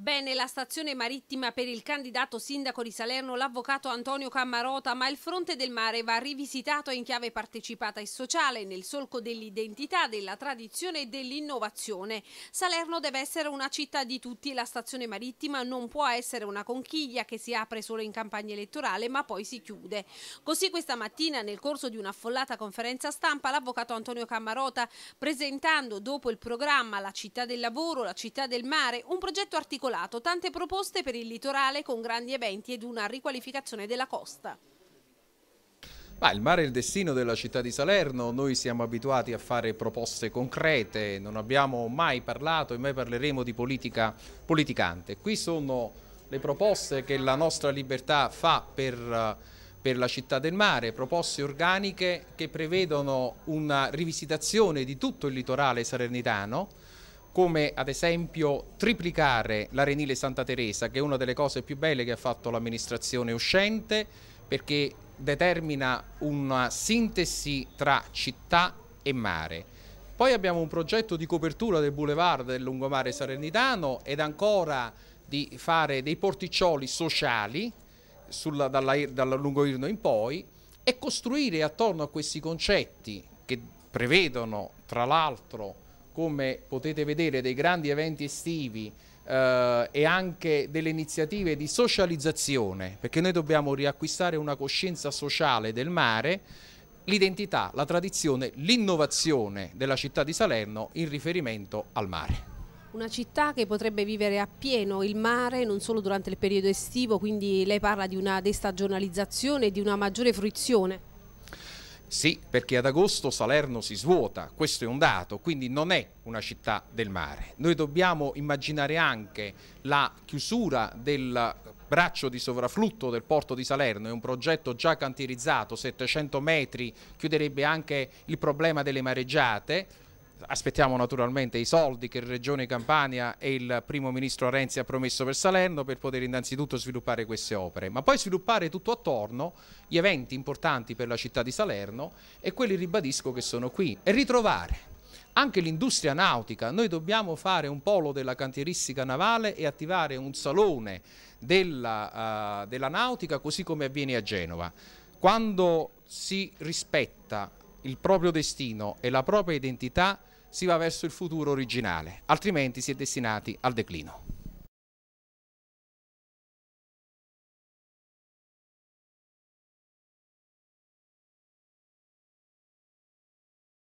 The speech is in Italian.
Bene la stazione marittima per il candidato sindaco di Salerno, l'avvocato Antonio Cammarota, ma il fronte del mare va rivisitato in chiave partecipata e sociale, nel solco dell'identità, della tradizione e dell'innovazione. Salerno deve essere una città di tutti e la stazione marittima non può essere una conchiglia che si apre solo in campagna elettorale ma poi si chiude. Così questa mattina, nel corso di un'affollata conferenza stampa, l'avvocato Antonio Cammarota, presentando dopo il programma La città del lavoro, la città del mare, un progetto articolato articolato tante proposte per il litorale con grandi eventi ed una riqualificazione della costa. Ma il mare è il destino della città di Salerno, noi siamo abituati a fare proposte concrete, non abbiamo mai parlato e mai parleremo di politica politicante. Qui sono le proposte che la nostra libertà fa per, eh, per la città del mare, proposte organiche che prevedono una rivisitazione di tutto il litorale salernitano, come ad esempio triplicare l'arenile Santa Teresa, che è una delle cose più belle che ha fatto l'amministrazione uscente, perché determina una sintesi tra città e mare. Poi abbiamo un progetto di copertura del boulevard del lungomare salernitano ed ancora di fare dei porticcioli sociali sulla, dalla, dalla Lungoirno in poi e costruire attorno a questi concetti che prevedono tra l'altro come potete vedere, dei grandi eventi estivi eh, e anche delle iniziative di socializzazione, perché noi dobbiamo riacquistare una coscienza sociale del mare, l'identità, la tradizione, l'innovazione della città di Salerno in riferimento al mare. Una città che potrebbe vivere appieno il mare, non solo durante il periodo estivo, quindi lei parla di una destagionalizzazione e di una maggiore fruizione. Sì, perché ad agosto Salerno si svuota, questo è un dato, quindi non è una città del mare. Noi dobbiamo immaginare anche la chiusura del braccio di sovrafflutto del porto di Salerno, è un progetto già cantierizzato, 700 metri, chiuderebbe anche il problema delle mareggiate, Aspettiamo naturalmente i soldi che Regione Campania e il primo ministro Renzi ha promesso per Salerno per poter innanzitutto sviluppare queste opere, ma poi sviluppare tutto attorno gli eventi importanti per la città di Salerno e quelli ribadisco che sono qui e ritrovare anche l'industria nautica, noi dobbiamo fare un polo della cantieristica navale e attivare un salone della, uh, della nautica così come avviene a Genova. Quando si rispetta il proprio destino e la propria identità, si va verso il futuro originale, altrimenti si è destinati al declino.